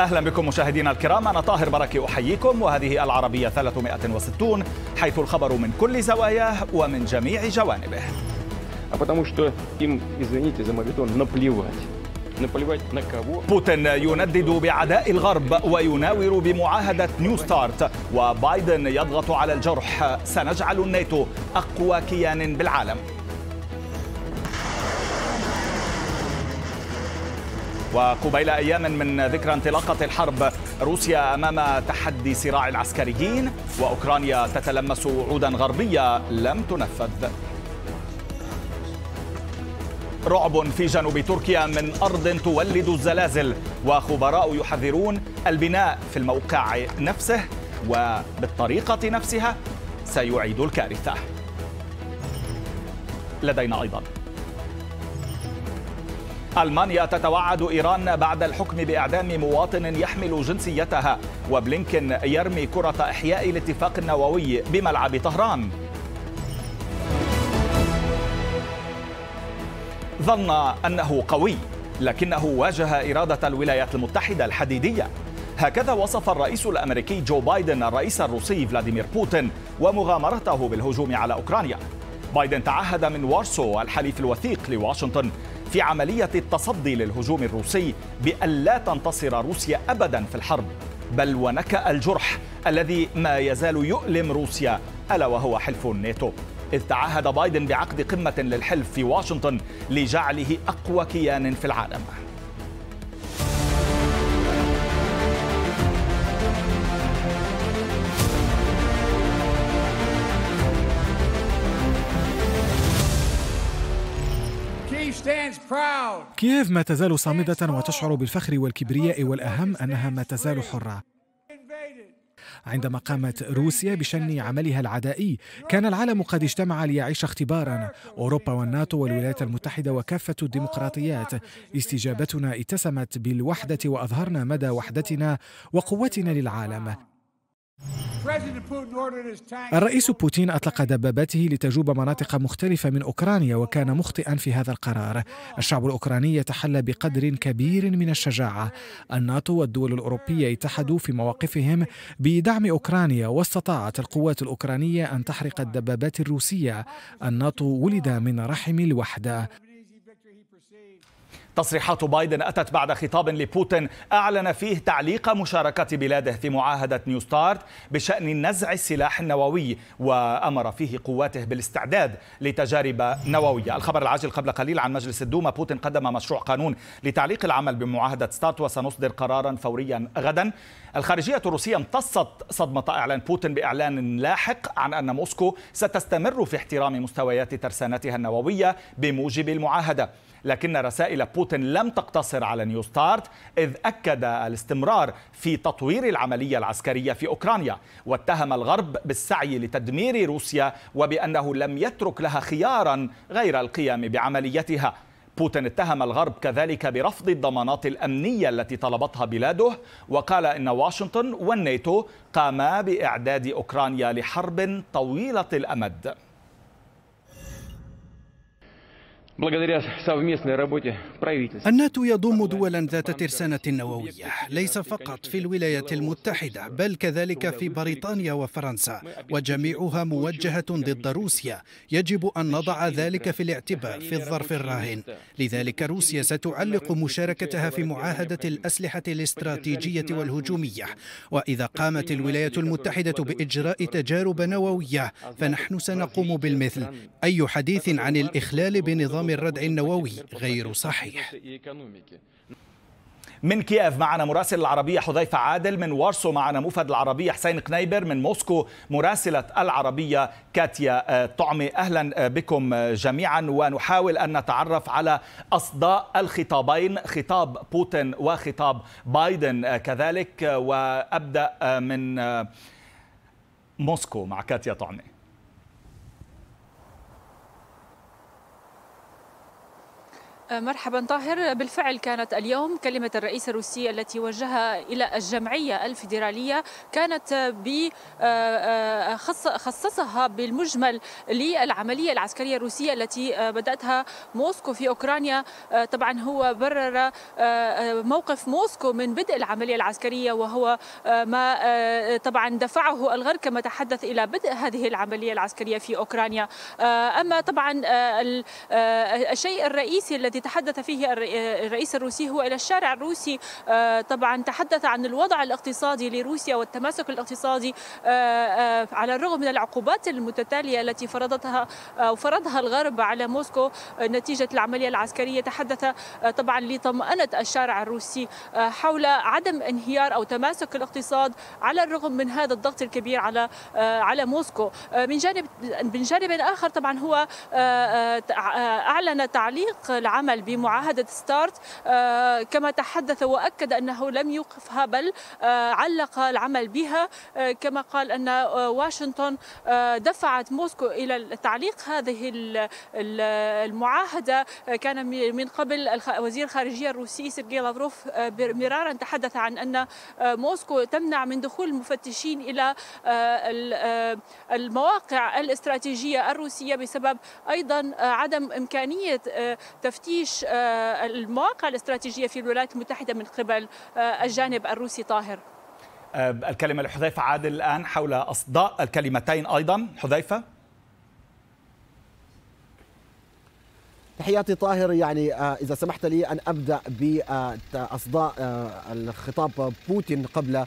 أهلا بكم مشاهدينا الكرام أنا طاهر بركي أحييكم وهذه العربية 360 حيث الخبر من كل زواياه ومن جميع جوانبه بوتين يندد بعداء الغرب ويناور بمعاهدة نيو ستارت وبايدن يضغط على الجرح سنجعل الناتو أقوى كيان بالعالم وقبيل أيام من ذكرى انطلاقة الحرب روسيا أمام تحدي صراع العسكريين وأوكرانيا تتلمس وعودا غربية لم تنفذ رعب في جنوب تركيا من أرض تولد الزلازل وخبراء يحذرون البناء في الموقع نفسه وبالطريقة نفسها سيعيد الكارثة لدينا أيضاً ألمانيا تتوعد إيران بعد الحكم بإعدام مواطن يحمل جنسيتها وبلينكن يرمي كرة إحياء الاتفاق النووي بملعب طهران ظن أنه قوي لكنه واجه إرادة الولايات المتحدة الحديدية هكذا وصف الرئيس الأمريكي جو بايدن الرئيس الروسي فلاديمير بوتين ومغامرته بالهجوم على أوكرانيا بايدن تعهد من وارسو الحليف الوثيق لواشنطن في عملية التصدي للهجوم الروسي بأن لا تنتصر روسيا أبدا في الحرب بل ونكأ الجرح الذي ما يزال يؤلم روسيا ألا وهو حلف الناتو إذ تعهد بايدن بعقد قمة للحلف في واشنطن لجعله أقوى كيان في العالم كييف ما تزال صامدة وتشعر بالفخر والكبرياء والأهم أنها ما تزال حرة عندما قامت روسيا بشن عملها العدائي كان العالم قد اجتمع ليعيش اختبارا أوروبا والناتو والولايات المتحدة وكافة الديمقراطيات استجابتنا اتسمت بالوحدة وأظهرنا مدى وحدتنا وقوتنا للعالم الرئيس بوتين أطلق دباباته لتجوب مناطق مختلفة من أوكرانيا وكان مخطئا في هذا القرار الشعب الأوكراني يتحلى بقدر كبير من الشجاعة الناتو والدول الأوروبية اتحدوا في مواقفهم بدعم أوكرانيا واستطاعت القوات الأوكرانية أن تحرق الدبابات الروسية الناتو ولد من رحم الوحدة تصريحات بايدن أتت بعد خطاب لبوتين أعلن فيه تعليق مشاركة بلاده في معاهدة نيو ستارت بشأن نزع السلاح النووي وأمر فيه قواته بالاستعداد لتجارب نووية الخبر العاجل قبل قليل عن مجلس الدوما بوتين قدم مشروع قانون لتعليق العمل بمعاهدة ستارت وسنصدر قرارا فوريا غدا الخارجية الروسية امتصت صدمة إعلان بوتين بإعلان لاحق عن أن موسكو ستستمر في احترام مستويات ترسانتها النووية بموجب المعاهدة لكن رسائل بوتين لم تقتصر على نيو ستارت إذ أكد الاستمرار في تطوير العملية العسكرية في أوكرانيا واتهم الغرب بالسعي لتدمير روسيا وبأنه لم يترك لها خيارا غير القيام بعمليتها بوتين اتهم الغرب كذلك برفض الضمانات الأمنية التي طلبتها بلاده وقال إن واشنطن والناتو قاما بإعداد أوكرانيا لحرب طويلة الأمد الناتو يضم دولا ذات ترسانة نووية ليس فقط في الولايات المتحدة بل كذلك في بريطانيا وفرنسا وجميعها موجهة ضد روسيا يجب أن نضع ذلك في الاعتبار في الظرف الراهن لذلك روسيا ستعلق مشاركتها في معاهدة الأسلحة الاستراتيجية والهجومية وإذا قامت الولايات المتحدة بإجراء تجارب نووية فنحن سنقوم بالمثل أي حديث عن الإخلال بنظام من الردع النووي غير صحيح من كييف معنا مراسل العربية حذيفة عادل من وارسو معنا موفد العربية حسين قنيبر من موسكو مراسلة العربية كاتيا آه، طعمي أهلا آه، بكم آه، جميعا ونحاول أن نتعرف على أصداء الخطابين خطاب بوتين وخطاب بايدن كذلك وأبدأ من موسكو مع كاتيا طعمي مرحبا طاهر بالفعل كانت اليوم كلمة الرئيس الروسي التي وجهها إلى الجمعية الفيدرالية كانت آه، آه، خصصها بالمجمل للعملية العسكرية الروسية التي آه، بدأتها موسكو في أوكرانيا طبعا هو برر موقف موسكو من بدء العملية العسكرية وهو ما طبعا دفعه الغرب كما تحدث إلى بدء هذه العملية العسكرية في أوكرانيا أما طبعا الشيء الرئيسي الذي تحدث فيه الرئيس الروسي هو إلى الشارع الروسي آه، طبعا تحدث عن الوضع الاقتصادي لروسيا والتماسك الاقتصادي آه، آه، على الرغم من العقوبات المتتالية التي فرضتها أو فرضها الغرب على موسكو نتيجة العملية العسكرية تحدث طبعا لطمأنة الشارع الروسي حول عدم انهيار أو تماسك الاقتصاد على الرغم من هذا الضغط الكبير على على موسكو من جانب من جانب آخر طبعا هو أعلن تعليق العمل العمل بمعاهدة ستارت آه، كما تحدث وأكد أنه لم يوقفها بل آه، علق العمل بها آه، كما قال أن واشنطن دفعت موسكو إلى تعليق هذه المعاهدة كان من قبل وزير الخارجية الروسي سيرجي لافروف مرارا تحدث عن أن موسكو تمنع من دخول المفتشين إلى المواقع الاستراتيجية الروسية بسبب أيضا عدم إمكانية تفتيش تفتيش آه، المواقع الاستراتيجيه في الولايات المتحده من قبل آه، الجانب الروسي طاهر آه، الكلمه لحذيفه عادل الان حول اصداء الكلمتين ايضا حذيفه تحياتي طاهر يعني آه، إذا سمحت لي أن أبدأ بأصداء آه، الخطاب بوتين قبل آه،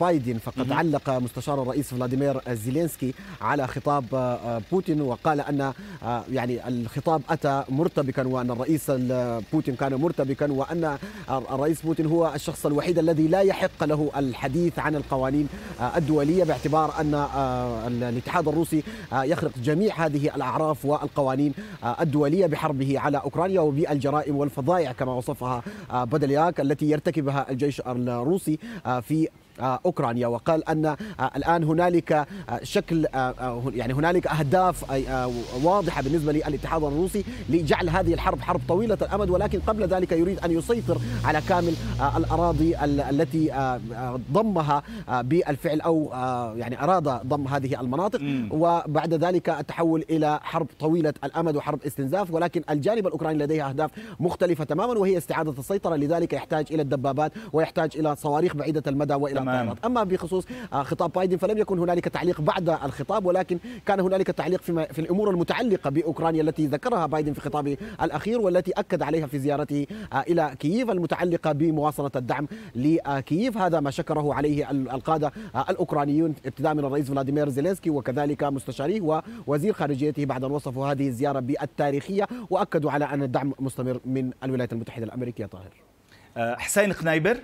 بايدن فقد علق مستشار الرئيس فلاديمير زيلينسكي على خطاب بوتين وقال أن يعني الخطاب أتى مرتبكا وأن الرئيس بوتين كان مرتبكا وأن الرئيس بوتين هو الشخص الوحيد الذي لا يحق له الحديث عن القوانين الدولية باعتبار أن الاتحاد الروسي يخرق جميع هذه الأعراف والقوانين الدولية بحربه بقوته على أوكرانيا وبالجرائم والفظائع كما وصفها آه، بدلياك التي يرتكبها الجيش الروسي آه، في آه، اوكرانيا وقال ان آه، الان هنالك آه، شكل يعني هنالك اهداف واضحه بالنسبه للاتحاد الروسي لجعل هذه الحرب حرب طويله الامد ولكن قبل ذلك يريد ان يسيطر على كامل الاراضي التي ضمها بالفعل او يعني اراد ضم هذه المناطق وبعد ذلك التحول الى حرب طويله الامد وحرب استنزاف ولكن الجانب الاوكراني لديه اهداف مختلفه تماما وهي استعاده السيطره لذلك يحتاج الى الدبابات ويحتاج الى صواريخ بعيده المدى والى الطائرات أما بخصوص آه، خطاب بايدن فلم يكن هنالك تعليق بعد الخطاب ولكن كان هنالك تعليق في, في الأمور المتعلقة بأوكرانيا التي ذكرها بايدن في خطابه الأخير والتي أكد عليها في زيارته آه، إلى كييف المتعلقة بمواصلة الدعم لكييف هذا ما شكره عليه القادة آه، الأوكرانيون ابتداء من الرئيس فلاديمير زيلينسكي وكذلك مستشاريه ووزير خارجيته بعد أن وصفوا هذه الزيارة بالتاريخية وأكدوا على أن الدعم مستمر من الولايات المتحدة الأمريكية طاهر حسين خنايبر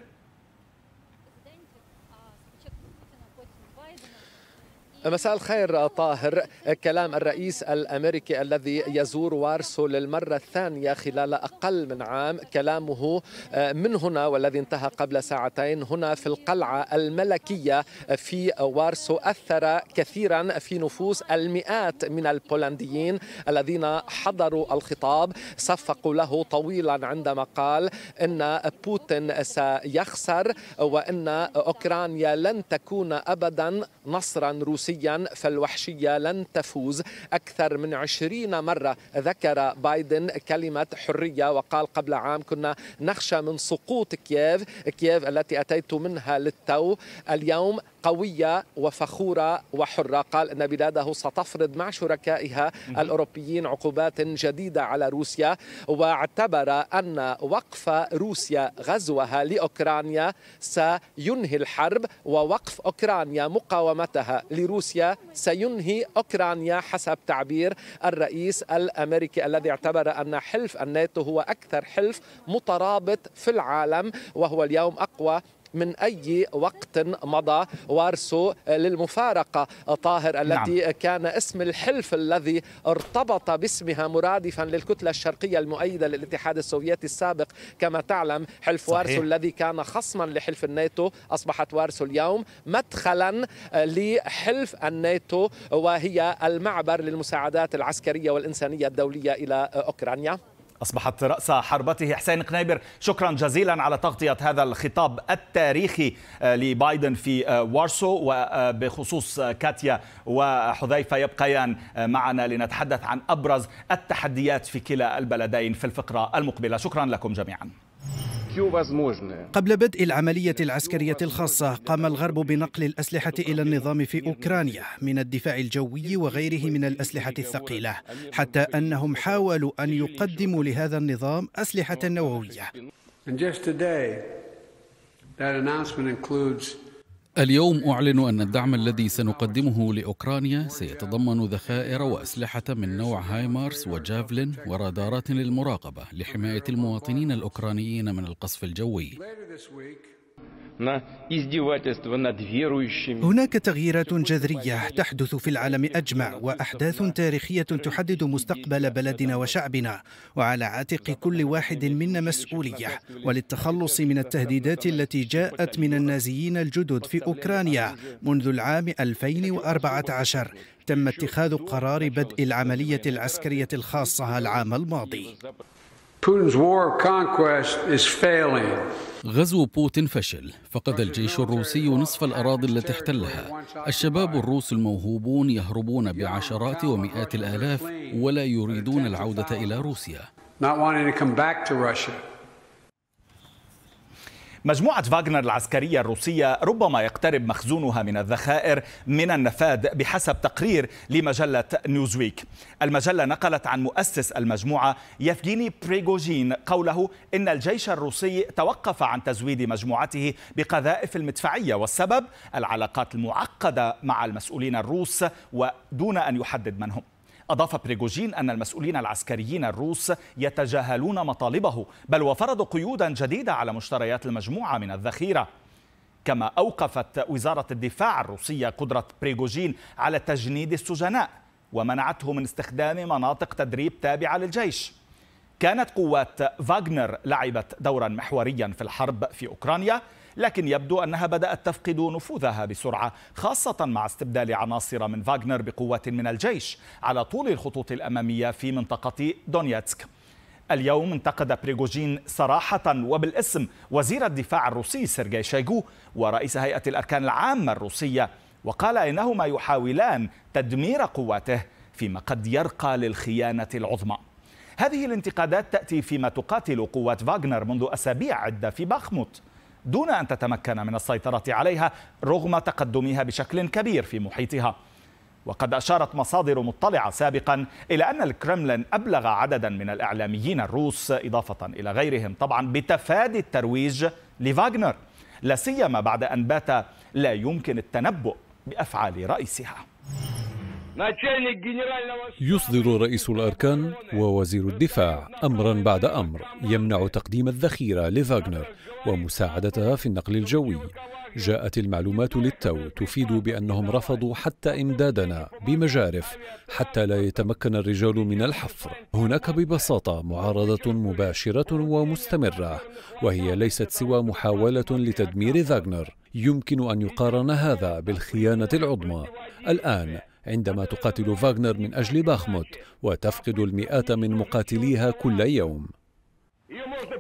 مساء الخير طاهر كلام الرئيس الامريكي الذي يزور وارسو للمره الثانيه خلال اقل من عام كلامه آه، من هنا والذي انتهى قبل ساعتين هنا في القلعه الملكيه في وارسو اثر كثيرا في نفوس المئات من البولنديين الذين حضروا الخطاب صفقوا له طويلا عندما قال ان بوتين سيخسر وان اوكرانيا لن تكون ابدا نصرا روسيا حاليا فالوحشية لن تفوز أكثر من عشرين مرة ذكر بايدن كلمة حرية وقال قبل عام كنا نخشى من سقوط كييف كييف التي أتيت منها للتو اليوم قوية وفخورة وحرة قال أن بلاده ستفرض مع شركائها الأوروبيين عقوبات جديدة على روسيا واعتبر أن وقف روسيا غزوها لأوكرانيا سينهي الحرب ووقف أوكرانيا مقاومتها لروسيا سينهي أوكرانيا حسب تعبير الرئيس الأمريكي الذي اعتبر أن حلف الناتو هو أكثر حلف مترابط في العالم وهو اليوم أقوى من أي وقت مضى وارسو للمفارقة طاهر التي نعم. كان اسم الحلف الذي ارتبط باسمها مرادفا للكتلة الشرقية المؤيدة للاتحاد السوفيتي السابق كما تعلم حلف صحيح. وارسو الذي كان خصما لحلف الناتو أصبحت وارسو اليوم مدخلا لحلف الناتو وهي المعبر للمساعدات العسكرية والإنسانية الدولية إلى أوكرانيا أصبحت رأس حربته حسين قنيبر شكرا جزيلا على تغطية هذا الخطاب التاريخي آه، لبايدن في آه، وارسو وبخصوص آه، كاتيا وحذيفة يبقيان معنا لنتحدث عن أبرز التحديات في كلا البلدين في الفقرة المقبلة شكرا لكم جميعا قبل بدء العملية العسكرية الخاصة قام الغرب بنقل الأسلحة إلى النظام في أوكرانيا من الدفاع الجوي وغيره من الأسلحة الثقيلة حتى أنهم حاولوا أن يقدموا لهذا النظام أسلحة نووية And just today, that announcement includes اليوم أعلن أن الدعم الذي سنقدمه لأوكرانيا سيتضمن ذخائر وأسلحة من نوع هايمارس وجافلين ورادارات للمراقبة لحماية المواطنين الأوكرانيين من القصف الجوي. هناك تغييرات جذرية تحدث في العالم أجمع وأحداث تاريخية تحدد مستقبل بلدنا وشعبنا وعلى عاتق كل واحد منا مسؤولية وللتخلص من التهديدات التي جاءت من النازيين الجدد في أوكرانيا منذ العام 2014 تم اتخاذ قرار بدء العملية العسكرية الخاصة العام الماضي غزو بوتين فشل فقد الجيش الروسي نصف الأراضي التي احتلها الشباب الروس الموهوبون يهربون بعشرات ومئات الآلاف ولا يريدون العودة إلى روسيا مجموعة فاغنر العسكرية الروسية ربما يقترب مخزونها من الذخائر من النفاذ بحسب تقرير لمجلة نيوزويك المجلة نقلت عن مؤسس المجموعة يفجيني بريغوجين قوله إن الجيش الروسي توقف عن تزويد مجموعته بقذائف المدفعية والسبب العلاقات المعقدة مع المسؤولين الروس ودون أن يحدد من هم أضاف بريغوجين أن المسؤولين العسكريين الروس يتجاهلون مطالبه بل وفرضوا قيودا جديدة على مشتريات المجموعة من الذخيرة كما أوقفت وزارة الدفاع الروسية قدرة بريغوجين على تجنيد السجناء ومنعته من استخدام مناطق تدريب تابعة للجيش كانت قوات فاغنر لعبت دورا محوريا في الحرب في أوكرانيا لكن يبدو أنها بدأت تفقد نفوذها بسرعة خاصة مع استبدال عناصر من فاغنر بقوات من الجيش على طول الخطوط الأمامية في منطقة دونيتسك اليوم انتقد بريغوجين صراحة وبالاسم وزير الدفاع الروسي سيرجي شايغو ورئيس هيئة الأركان العامة الروسية وقال إنهما يحاولان تدمير قواته فيما قد يرقى للخيانة العظمى هذه الانتقادات تأتي فيما تقاتل قوات فاغنر منذ أسابيع عدة في باخموت دون أن تتمكن من السيطرة عليها رغم تقدمها بشكل كبير في محيطها وقد أشارت مصادر مطلعة سابقا إلى أن الكرملين أبلغ عددا من الإعلاميين الروس إضافة إلى غيرهم طبعا بتفادي الترويج لفاغنر لا سيما بعد أن بات لا يمكن التنبؤ بأفعال رئيسها يصدر رئيس الأركان ووزير الدفاع أمرا بعد أمر يمنع تقديم الذخيرة لفاغنر ومساعدتها في النقل الجوي جاءت المعلومات للتو تفيد بأنهم رفضوا حتى إمدادنا بمجارف حتى لا يتمكن الرجال من الحفر هناك ببساطة معارضة مباشرة ومستمرة وهي ليست سوى محاولة لتدمير فاغنر يمكن أن يقارن هذا بالخيانة العظمى الآن عندما تقاتل فاغنر من أجل باخموت وتفقد المئات من مقاتليها كل يوم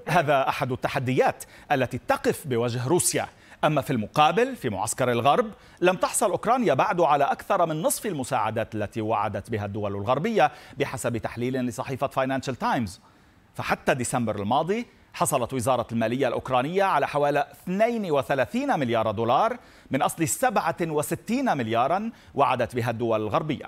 هذا أحد التحديات التي تقف بوجه روسيا أما في المقابل في معسكر الغرب لم تحصل أوكرانيا بعد على أكثر من نصف المساعدات التي وعدت بها الدول الغربية بحسب تحليل لصحيفة فاينانشال تايمز فحتى ديسمبر الماضي حصلت وزارة المالية الأوكرانية على حوالي 32 مليار دولار من أصل 67 مليارا وعدت بها الدول الغربية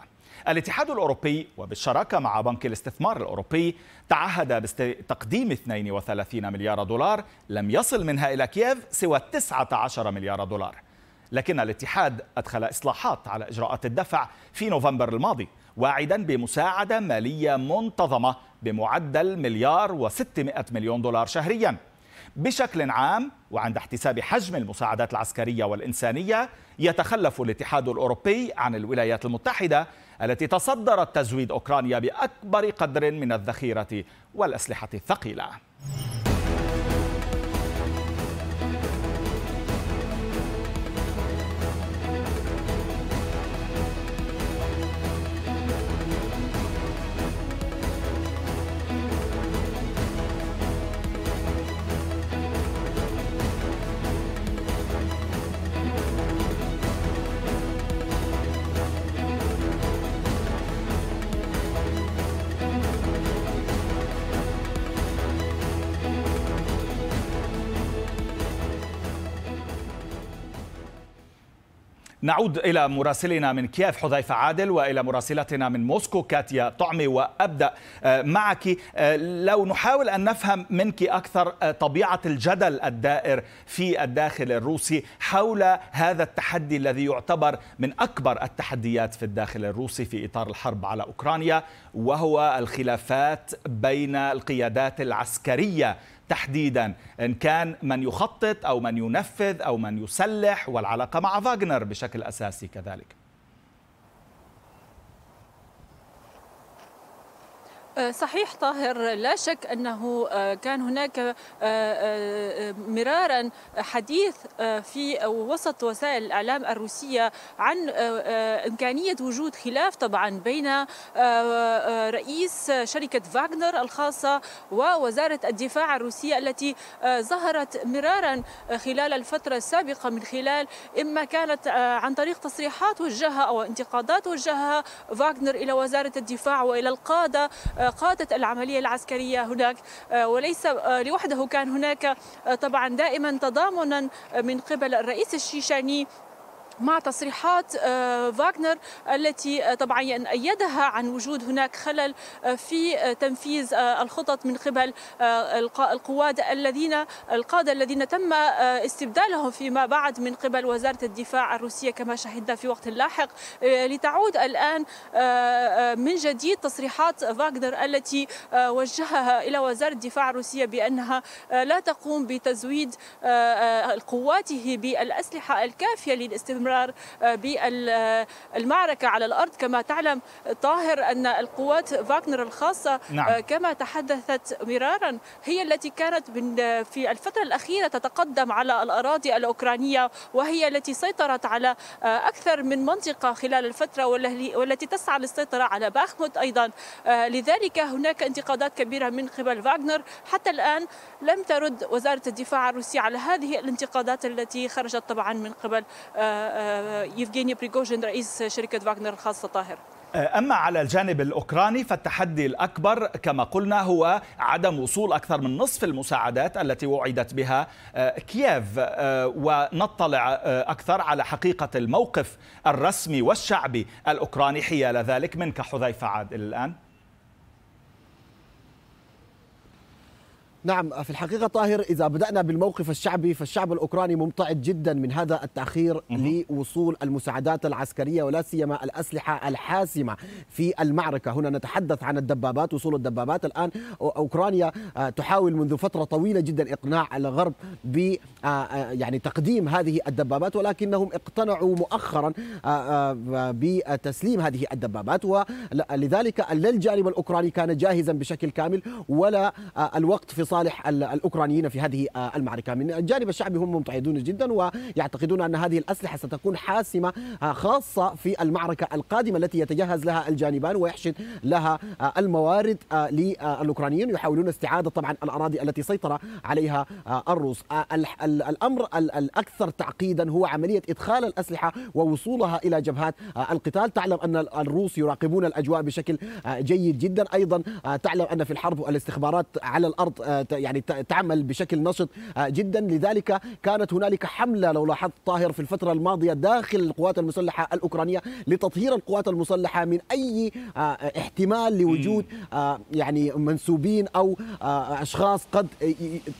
الاتحاد الأوروبي وبالشراكة مع بنك الاستثمار الأوروبي تعهد بتقديم 32 مليار دولار لم يصل منها إلى كييف سوى 19 مليار دولار لكن الاتحاد أدخل إصلاحات على إجراءات الدفع في نوفمبر الماضي واعدا بمساعدة مالية منتظمة بمعدل مليار و600 مليون دولار شهريا بشكل عام وعند احتساب حجم المساعدات العسكرية والإنسانية يتخلف الاتحاد الأوروبي عن الولايات المتحدة التي تصدرت تزويد أوكرانيا بأكبر قدر من الذخيرة والأسلحة الثقيلة نعود إلى مراسلنا من كييف حذيفة عادل وإلى مراسلتنا من موسكو كاتيا طعمي وأبدأ آه، معك آه، لو نحاول أن نفهم منك أكثر آه، طبيعة الجدل الدائر في الداخل الروسي حول هذا التحدي الذي يعتبر من أكبر التحديات في الداخل الروسي في إطار الحرب على أوكرانيا وهو الخلافات بين القيادات العسكرية تحديدا إن كان من يخطط أو من ينفذ أو من يسلح والعلاقة مع فاغنر بشكل أساسي كذلك آه، صحيح طاهر لا شك انه آه، كان هناك آه، مرارا حديث في وسط وسائل الاعلام الروسيه عن امكانيه وجود خلاف طبعا بين رئيس شركه فاغنر الخاصه ووزاره الدفاع الروسيه التي ظهرت مرارا خلال الفتره السابقه من خلال اما كانت عن طريق تصريحات وجهها او انتقادات وجهها فاغنر الى وزاره الدفاع والى القاده قادت العملية العسكرية هناك آه، وليس آه، لوحده كان هناك آه، طبعا دائما تضامنا من قبل الرئيس الشيشاني مع تصريحات آه، فاغنر التي آه، طبعا أيدها عن وجود هناك خلل آه، في تنفيذ الخطط من قبل القواد الذين القادة الذين تم استبدالهم فيما بعد من قبل وزارة الدفاع الروسية كما شهدنا في وقت لاحق لتعود الآن من جديد تصريحات فاغنر التي وجهها إلى وزارة الدفاع الروسية بأنها لا تقوم بتزويد قواته بالأسلحة الكافية للاستمرار الاستمرار آه، بالمعركة على الأرض كما تعلم طاهر أن القوات فاغنر الخاصة آه، نعم. كما تحدثت مرارا هي التي كانت في الفترة الأخيرة تتقدم على الأراضي الأوكرانية وهي التي سيطرت على آه، أكثر من منطقة خلال الفترة والتي تسعى للسيطرة على باخموت أيضا لذلك هناك انتقادات كبيرة من قبل فاغنر حتى الآن لم ترد وزارة الدفاع الروسية على هذه الانتقادات التي خرجت طبعا من قبل يفغيني بريغوجين رئيس شركة فاغنر الخاصة طاهر أه، أما على الجانب الأوكراني فالتحدي الأكبر كما قلنا هو عدم وصول أكثر من نصف المساعدات التي وعدت بها أه، كييف أه، ونطلع أكثر على حقيقة الموقف الرسمي والشعبي الأوكراني حيال ذلك منك حذيفة عادل الآن نعم في الحقيقة طاهر إذا بدأنا بالموقف الشعبي فالشعب الأوكراني ممتعض جدا من هذا التأخير لوصول المساعدات العسكرية ولا سيما الأسلحة الحاسمة في المعركة هنا نتحدث عن الدبابات وصول الدبابات الآن أوكرانيا آه، تحاول منذ فترة طويلة جدا إقناع الغرب ب آه، آه، يعني تقديم هذه الدبابات ولكنهم اقتنعوا مؤخرا بتسليم هذه الدبابات ولذلك لا الجانب الأوكراني كان جاهزا بشكل كامل ولا الوقت في لصالح الاوكرانيين في هذه آه، المعركه من الجانب الشعبي هم ممتعدون جدا ويعتقدون ان هذه الاسلحه ستكون حاسمه آه، خاصه في المعركه القادمه التي يتجهز لها الجانبان ويحشد لها آه، الموارد للاوكرانيين يحاولون استعاده طبعا الاراضي التي سيطر عليها الروس الامر الاكثر تعقيدا هو عمليه ادخال الاسلحه ووصولها الى جبهات القتال تعلم ان الروس يراقبون الاجواء بشكل جيد جدا ايضا تعلم ان في الحرب الاستخبارات على الارض يعني تعمل بشكل نشط آه، جدا لذلك كانت هنالك حمله لو لاحظت طاهر في الفتره الماضيه داخل القوات المسلحه الاوكرانيه لتطهير القوات المسلحه من اي آه، احتمال لوجود آه، يعني منسوبين او اشخاص قد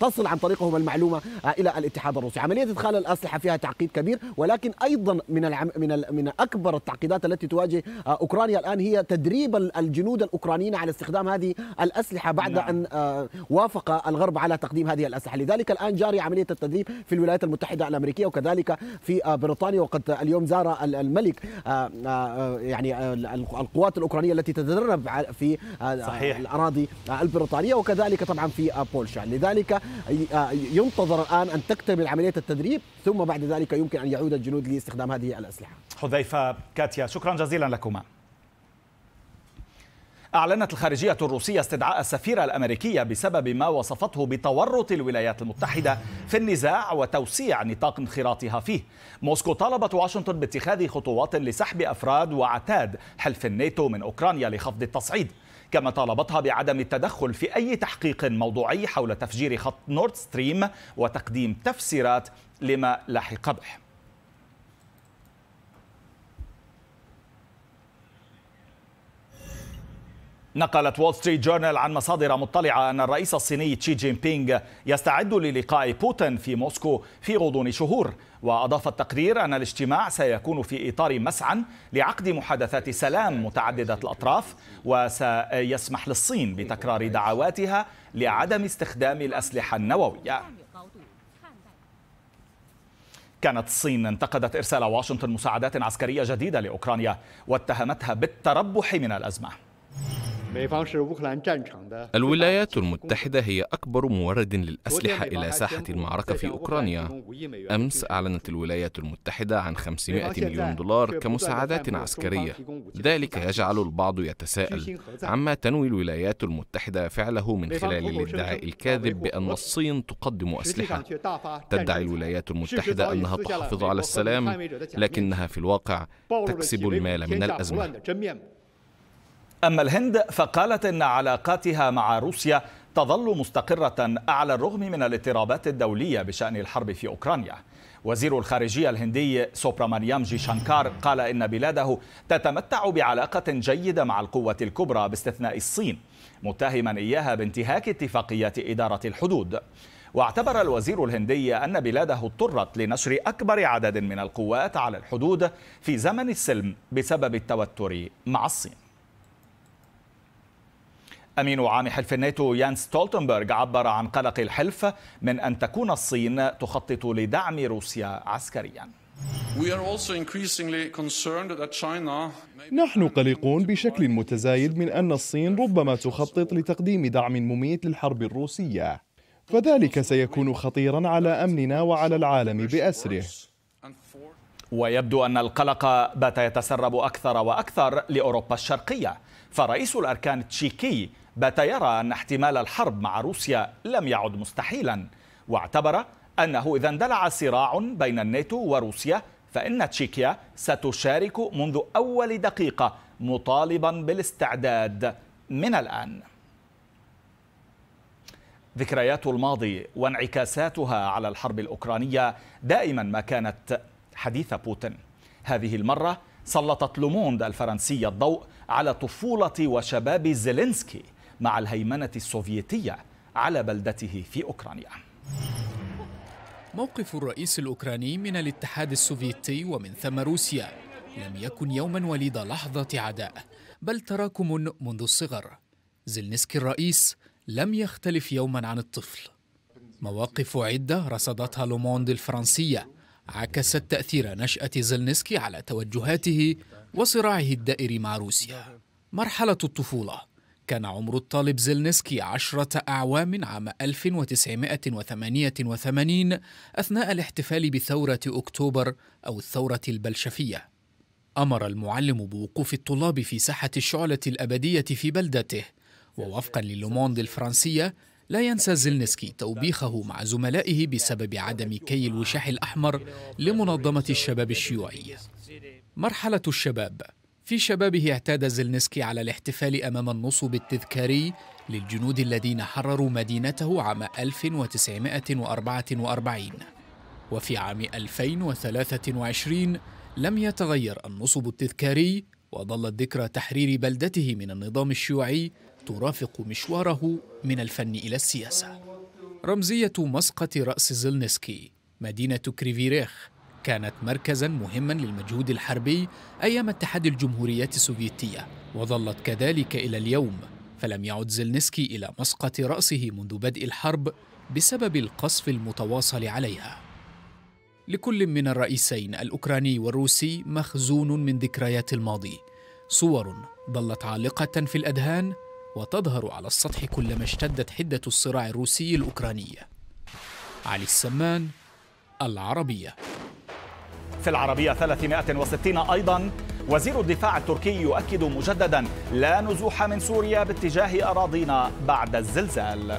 تصل عن طريقهم المعلومه الى الاتحاد الروسي عمليه ادخال الاسلحه فيها تعقيد كبير ولكن ايضا من العم من ال من اكبر التعقيدات التي تواجه اوكرانيا الان هي تدريب الجنود الاوكرانيين على استخدام هذه الاسلحه بعد نعم. ان وافق اتفق الغرب على تقديم هذه الأسلحة لذلك الآن جاري عملية التدريب في الولايات المتحدة الأمريكية وكذلك في آه، بريطانيا وقد اليوم زار الملك آه، آه، يعني القوات الأوكرانية التي تتدرب في صحيح. الأراضي البريطانية وكذلك طبعا في بولشا لذلك ينتظر الآن أن تكتمل عملية التدريب ثم بعد ذلك يمكن أن يعود الجنود لاستخدام هذه الأسلحة حذيفة كاتيا شكرا جزيلا لكما أعلنت الخارجية الروسية استدعاء السفيرة الأمريكية بسبب ما وصفته بتورط الولايات المتحدة في النزاع وتوسيع نطاق انخراطها فيه موسكو طالبت واشنطن باتخاذ خطوات لسحب أفراد وعتاد حلف الناتو من أوكرانيا لخفض التصعيد كما طالبتها بعدم التدخل في أي تحقيق موضوعي حول تفجير خط نورد ستريم وتقديم تفسيرات لما لاحق به نقلت وول ستريت جورنال عن مصادر مطلعة أن الرئيس الصيني تشي جين بينغ يستعد للقاء بوتين في موسكو في غضون شهور وأضاف التقرير أن الاجتماع سيكون في إطار مسعى لعقد محادثات سلام متعددة الأطراف وسيسمح للصين بتكرار دعواتها لعدم استخدام الأسلحة النووية كانت الصين انتقدت إرسال واشنطن مساعدات عسكرية جديدة لأوكرانيا واتهمتها بالتربح من الأزمة الولايات المتحدة هي أكبر مورد للأسلحة إلى ساحة المعركة في أوكرانيا أمس أعلنت الولايات المتحدة عن 500 مليون دولار كمساعدات عسكرية ذلك يجعل البعض يتساءل عما تنوي الولايات المتحدة فعله من خلال الادعاء الكاذب بأن الصين تقدم أسلحة تدعي الولايات المتحدة أنها تحافظ على السلام لكنها في الواقع تكسب المال من الأزمة أما الهند فقالت إن علاقاتها مع روسيا تظل مستقرة على الرغم من الاضطرابات الدولية بشأن الحرب في أوكرانيا وزير الخارجية الهندي سوبرامانيام جي شانكار قال إن بلاده تتمتع بعلاقة جيدة مع القوة الكبرى باستثناء الصين متهما إياها بانتهاك اتفاقيات إدارة الحدود واعتبر الوزير الهندي أن بلاده اضطرت لنشر أكبر عدد من القوات على الحدود في زمن السلم بسبب التوتر مع الصين أمين عام حلف الناتو يانس ستولتنبرغ عبر عن قلق الحلف من أن تكون الصين تخطط لدعم روسيا عسكريا نحن قلقون بشكل متزايد من أن الصين ربما تخطط لتقديم دعم مميت للحرب الروسية فذلك سيكون خطيرا على أمننا وعلى العالم بأسره ويبدو أن القلق بات يتسرب أكثر وأكثر لأوروبا الشرقية فرئيس الأركان التشيكي بات يرى أن احتمال الحرب مع روسيا لم يعد مستحيلا واعتبر أنه إذا اندلع صراع بين الناتو وروسيا فإن تشيكيا ستشارك منذ أول دقيقة مطالبا بالاستعداد من الآن ذكريات الماضي وانعكاساتها على الحرب الأوكرانية دائما ما كانت حديث بوتين هذه المرة سلطت لوموند الفرنسية الضوء على طفولة وشباب زيلينسكي مع الهيمنة السوفيتية على بلدته في أوكرانيا موقف الرئيس الأوكراني من الاتحاد السوفيتي ومن ثم روسيا لم يكن يوما وليد لحظة عداء بل تراكم منذ الصغر زلنسكي الرئيس لم يختلف يوما عن الطفل مواقف عدة رصدتها لوموند الفرنسية عكست تأثير نشأة زلنسكي على توجهاته وصراعه الدائري مع روسيا مرحلة الطفولة كان عمر الطالب زلنسكي عشرة أعوام عام 1988 أثناء الاحتفال بثورة أكتوبر أو الثورة البلشفية أمر المعلم بوقوف الطلاب في ساحة الشعلة الأبدية في بلدته ووفقا للوموند الفرنسية لا ينسى زلنسكي توبيخه مع زملائه بسبب عدم كي الوشاح الأحمر لمنظمة الشباب الشيوعية مرحلة الشباب في شبابه اعتاد زلنسكي على الاحتفال أمام النصب التذكاري للجنود الذين حرروا مدينته عام 1944 وفي عام 2023 لم يتغير النصب التذكاري وظلت ذكرى تحرير بلدته من النظام الشيوعي ترافق مشواره من الفن إلى السياسة رمزية مسقط رأس زلنسكي مدينة كريفيريخ كانت مركزا مهما للمجهود الحربي أيام اتحاد الجمهوريات السوفيتية وظلت كذلك إلى اليوم فلم يعد زلنسكي إلى مسقط رأسه منذ بدء الحرب بسبب القصف المتواصل عليها لكل من الرئيسين الأوكراني والروسي مخزون من ذكريات الماضي صور ظلت عالقة في الأذهان وتظهر على السطح كلما اشتدت حدة الصراع الروسي الأوكراني علي السمان العربية في العربية 360 أيضا وزير الدفاع التركي يؤكد مجددا لا نزوح من سوريا باتجاه أراضينا بعد الزلزال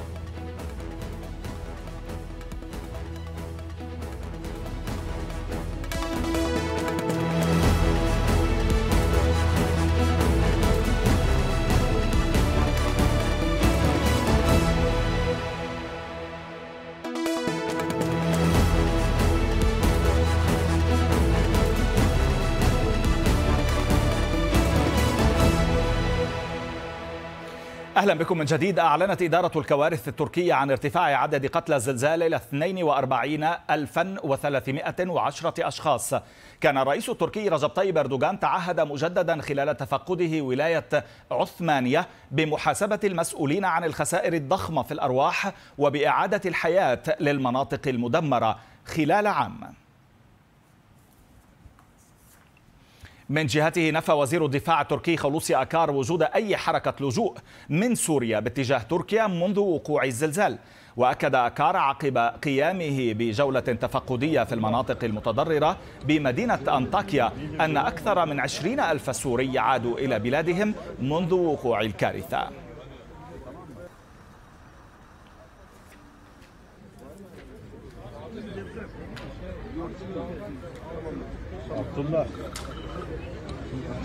أهلا بكم من جديد أعلنت إدارة الكوارث التركية عن ارتفاع عدد قتلى الزلزال إلى 42 الفا أشخاص كان الرئيس التركي رجب طيب أردوغان تعهد مجددا خلال تفقده ولاية عثمانية بمحاسبة المسؤولين عن الخسائر الضخمة في الأرواح وبإعادة الحياة للمناطق المدمرة خلال عام من جهته نفى وزير الدفاع التركي خلوصي أكار وجود أي حركة لجوء من سوريا باتجاه تركيا منذ وقوع الزلزال وأكد أكار عقب قيامه بجولة تفقدية في المناطق المتضررة بمدينة أنطاكيا أن أكثر من عشرين ألف سوري عادوا إلى بلادهم منذ وقوع الكارثة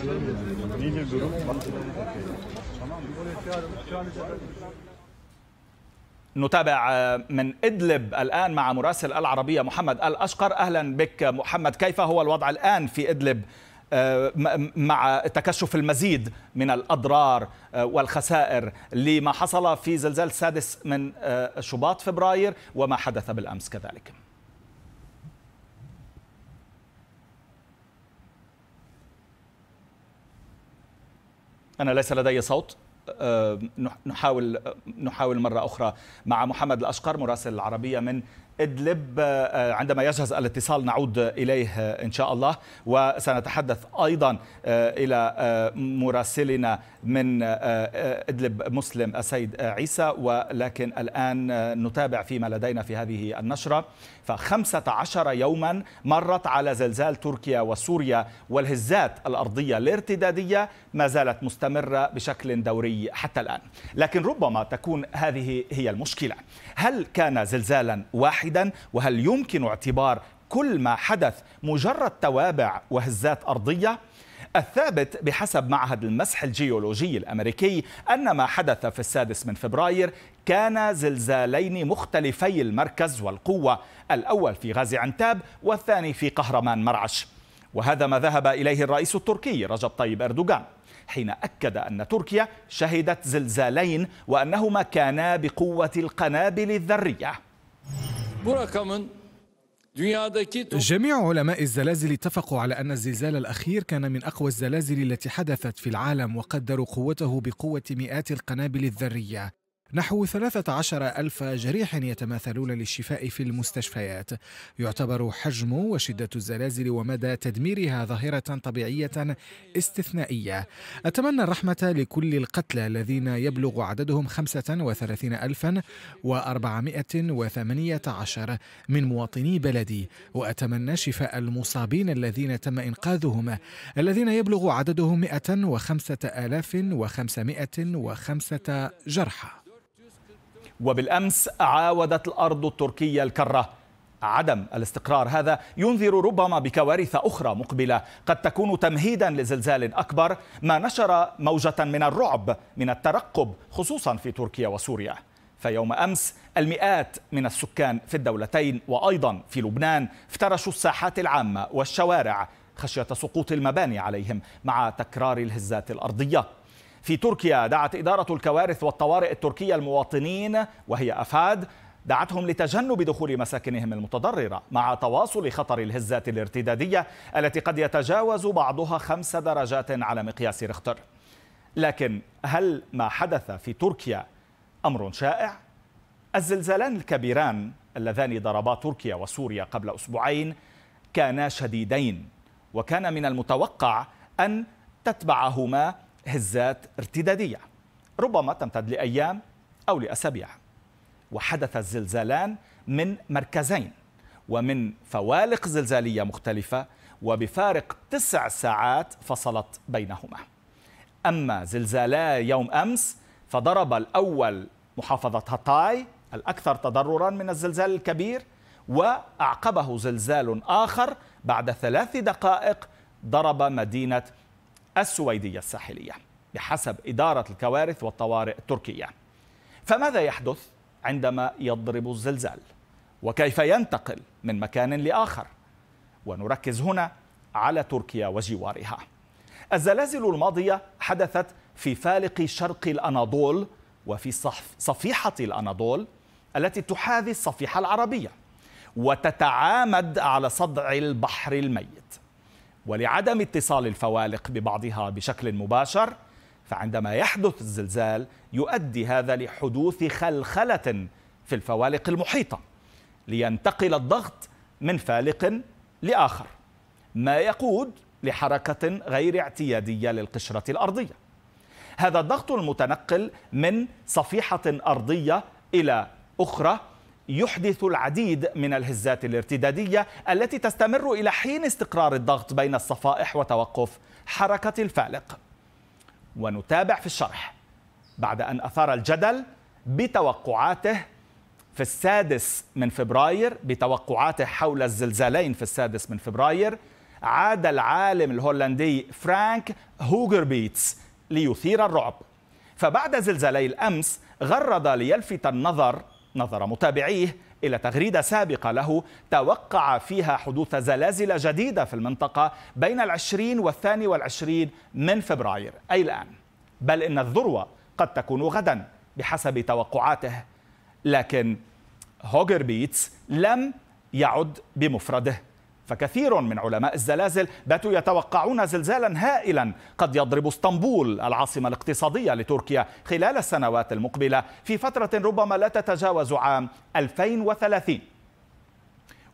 durum? نتابع آه، من إدلب الآن مع مراسل العربية محمد الأشقر أهلا بك محمد كيف هو الوضع الآن في إدلب آه، مع تكشف المزيد من الأضرار آه، والخسائر لما حصل في زلزال السادس من شباط فبراير وما حدث بالأمس كذلك أنا ليس لدي صوت أه، نحاول نحاول مرة أخرى مع محمد الأشقر مراسل العربية من إدلب آه، عندما يجهز الاتصال نعود إليه آه، إن شاء الله وسنتحدث أيضا آه، إلى مراسلنا من إدلب مسلم السيد عيسى ولكن الآن نتابع فيما لدينا في هذه النشرة فخمسة عشر يوما مرت على زلزال تركيا وسوريا والهزات الأرضية الارتدادية ما زالت مستمرة بشكل دوري حتى الآن لكن ربما تكون هذه هي المشكلة هل كان زلزالا واحدا وهل يمكن اعتبار كل ما حدث مجرد توابع وهزات أرضية؟ الثابت بحسب معهد المسح الجيولوجي الامريكي ان ما حدث في السادس من فبراير كان زلزالين مختلفي المركز والقوه، الاول في غازي عنتاب والثاني في قهرمان مرعش. وهذا ما ذهب اليه الرئيس التركي رجب طيب اردوغان. حين أكد أن تركيا شهدت زلزالين وأنهما كانا بقوة القنابل الذرية جميع علماء الزلازل اتفقوا على أن الزلزال الأخير كان من أقوى الزلازل التي حدثت في العالم وقدروا قوته بقوة مئات القنابل الذرية نحو 13 ألف جريح يتماثلون للشفاء في المستشفيات يعتبر حجم وشدة الزلازل ومدى تدميرها ظاهرة طبيعية استثنائية أتمنى الرحمة لكل القتلى الذين يبلغ عددهم 35 ألفا و418 من مواطني بلدي وأتمنى شفاء المصابين الذين تم إنقاذهم الذين يبلغ عددهم 105 ألاف جرحى وبالأمس عاودت الأرض التركية الكرة عدم الاستقرار هذا ينذر ربما بكوارث أخرى مقبلة قد تكون تمهيدا لزلزال أكبر ما نشر موجة من الرعب من الترقب خصوصا في تركيا وسوريا فيوم أمس المئات من السكان في الدولتين وأيضا في لبنان افترشوا الساحات العامة والشوارع خشية سقوط المباني عليهم مع تكرار الهزات الأرضية في تركيا دعت إدارة الكوارث والطوارئ التركية المواطنين وهي أفاد دعتهم لتجنب دخول مساكنهم المتضررة مع تواصل خطر الهزات الارتدادية التي قد يتجاوز بعضها خمس درجات على مقياس رختر لكن هل ما حدث في تركيا أمر شائع؟ الزلزالان الكبيران اللذان ضربا تركيا وسوريا قبل أسبوعين كانا شديدين وكان من المتوقع أن تتبعهما هزات ارتدادية ربما تمتد لأيام أو لأسابيع وحدث الزلزالان من مركزين ومن فوالق زلزالية مختلفة وبفارق تسع ساعات فصلت بينهما أما زلزالا يوم أمس فضرب الأول محافظة هاتاي الأكثر تضررا من الزلزال الكبير وأعقبه زلزال آخر بعد ثلاث دقائق ضرب مدينة السويدية الساحلية بحسب إدارة الكوارث والطوارئ التركية فماذا يحدث عندما يضرب الزلزال وكيف ينتقل من مكان لآخر ونركز هنا على تركيا وجوارها الزلازل الماضية حدثت في فالق شرق الأناضول وفي صف صفيحة الأناضول التي تحاذي الصفيحة العربية وتتعامد على صدع البحر الميت ولعدم اتصال الفوالق ببعضها بشكل مباشر فعندما يحدث الزلزال يؤدي هذا لحدوث خلخله في الفوالق المحيطه لينتقل الضغط من فالق لاخر ما يقود لحركه غير اعتياديه للقشره الارضيه هذا الضغط المتنقل من صفيحه ارضيه الى اخرى يحدث العديد من الهزات الارتدادية التي تستمر إلى حين استقرار الضغط بين الصفائح وتوقف حركة الفالق ونتابع في الشرح بعد أن أثار الجدل بتوقعاته في السادس من فبراير بتوقعاته حول الزلزالين في السادس من فبراير عاد العالم الهولندي فرانك هوجربيتس ليثير الرعب فبعد زلزالي الأمس غرد ليلفت النظر نظر متابعيه إلى تغريدة سابقة له توقع فيها حدوث زلازل جديدة في المنطقة بين العشرين والثاني والعشرين من فبراير أي الآن بل إن الذروة قد تكون غدا بحسب توقعاته لكن هوجر بيتس لم يعد بمفرده فكثير من علماء الزلازل باتوا يتوقعون زلزالا هائلا قد يضرب اسطنبول العاصمة الاقتصادية لتركيا خلال السنوات المقبلة في فترة ربما لا تتجاوز عام 2030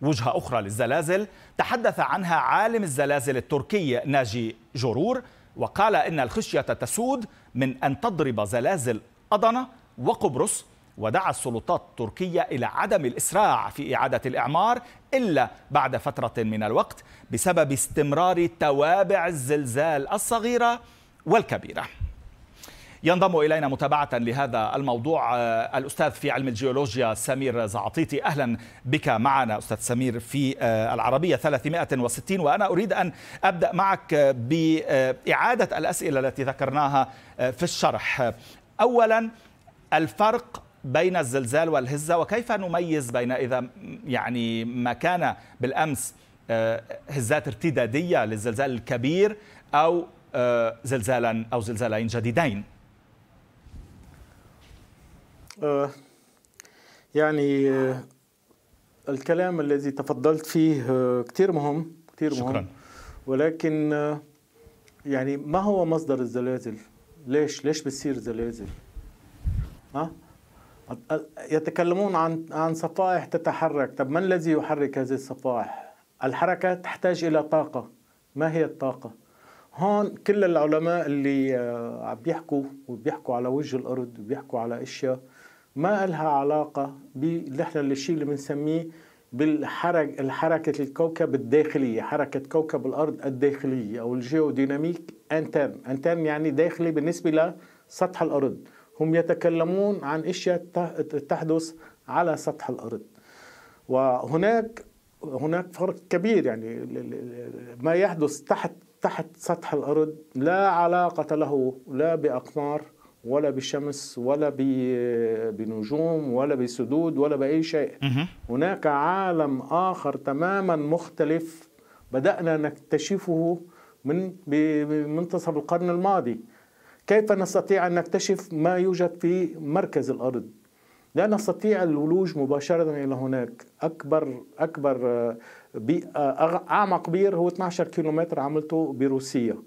وجهة أخرى للزلازل تحدث عنها عالم الزلازل التركي ناجي جرور وقال إن الخشية تسود من أن تضرب زلازل أضنة وقبرص ودعا السلطات التركية إلى عدم الإسراع في إعادة الإعمار إلا بعد فترة من الوقت بسبب استمرار توابع الزلزال الصغيرة والكبيرة ينضم إلينا متابعة لهذا الموضوع آه، الأستاذ في علم الجيولوجيا سمير زعطيطي أهلا بك معنا أستاذ سمير في آه، العربية 360 وأنا أريد أن أبدأ معك بإعادة الأسئلة التي ذكرناها آه، في الشرح أولا الفرق بين الزلزال والهزة وكيف نميز بين إذا يعني ما كان بالأمس آه، هزات ارتدادية للزلزال الكبير أو آه، زلزالا أو زلزالين جديدين آه، يعني الكلام الذي تفضلت فيه كثير مهم كثير مهم شكرا ولكن يعني ما هو مصدر الزلازل ليش ليش بتصير زلازل ها يتكلمون عن عن صفائح تتحرك طب ما الذي يحرك هذه الصفائح الحركه تحتاج الى طاقه ما هي الطاقه هون كل العلماء اللي آه، عم بيحكوا وبيحكوا على وجه الارض وبيحكوا على اشياء ما إلها علاقة بنحن الشيء اللي بنسميه بالحرك الحركة الكوكب الداخلية حركة كوكب الأرض الداخلية أو الجيوديناميك أنتان أنتان يعني داخلي بالنسبة لسطح الأرض هم يتكلمون عن اشياء تحدث على سطح الارض وهناك هناك فرق كبير يعني ما يحدث تحت تحت سطح الارض لا علاقه له لا باقمار ولا بشمس ولا بنجوم ولا بسدود ولا باي شيء هناك عالم اخر تماما مختلف بدانا نكتشفه من منتصف القرن الماضي كيف نستطيع أن نكتشف ما يوجد في مركز الأرض لا نستطيع الولوج مباشرة إلى هناك أكبر أكبر آه، آه، أعمق بير هو 12 كيلومتر عملته بروسيا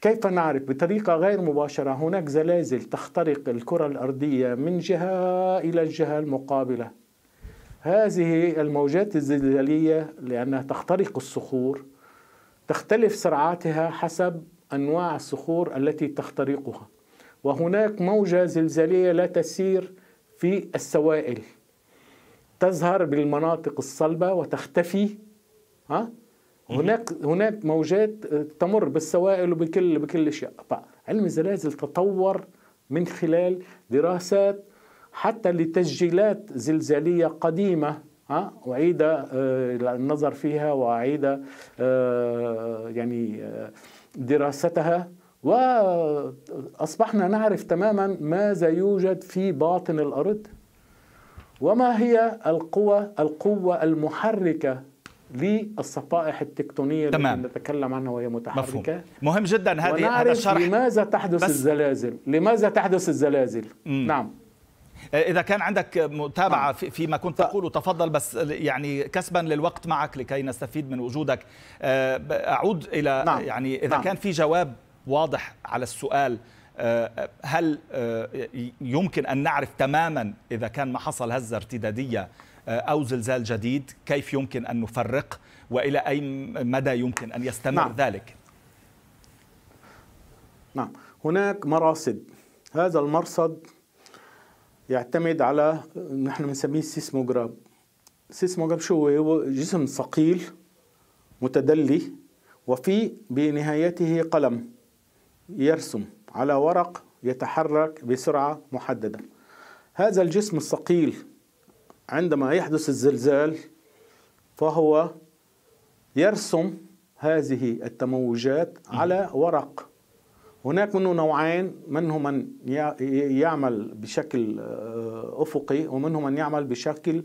كيف نعرف بطريقة غير مباشرة هناك زلازل تخترق الكرة الأرضية من جهة إلى الجهة المقابلة هذه الموجات الزلزالية لأنها تخترق الصخور تختلف سرعاتها حسب انواع الصخور التي تخترقها وهناك موجه زلزاليه لا تسير في السوائل تظهر بالمناطق الصلبه وتختفي ها هناك هناك موجات آه، تمر بالسوائل وبكل بكل شيء طيب، علم الزلازل تطور من خلال دراسات حتى لتسجيلات زلزالية قديمة أعيد آه، النظر فيها وأعيد آه، يعني دراستها واصبحنا نعرف تماما ماذا يوجد في باطن الارض وما هي القوى القوه المحركه للصفائح التكتونيه تمام. التي نتكلم عنها وهي متحركه مفهوم. مهم جدا هذه هذا الشرح لماذا تحدث بس... الزلازل لماذا تحدث الزلازل مم. نعم آه، إذا كان عندك متابعة نعم. فيما كنت تقوله تفضل بس يعني كسبا للوقت معك لكي نستفيد من وجودك آه، أعود إلى نعم. يعني إذا نعم. كان في جواب واضح على السؤال آه، هل يمكن أن نعرف تماما إذا كان ما حصل هزة ارتدادية أو زلزال جديد كيف يمكن أن نفرق وإلى أي مدى يمكن أن يستمر نعم. ذلك نعم هناك مراصد هذا المرصد يعتمد على نحن بنسميه السيسموجراب السيسموجراب شو هو جسم ثقيل متدلي وفي بنهايته قلم يرسم على ورق يتحرك بسرعة محددة هذا الجسم الثقيل عندما يحدث الزلزال فهو يرسم هذه التموجات على ورق هناك منه نوعين منه آه، من يعمل بشكل افقي ومنه من يعمل بشكل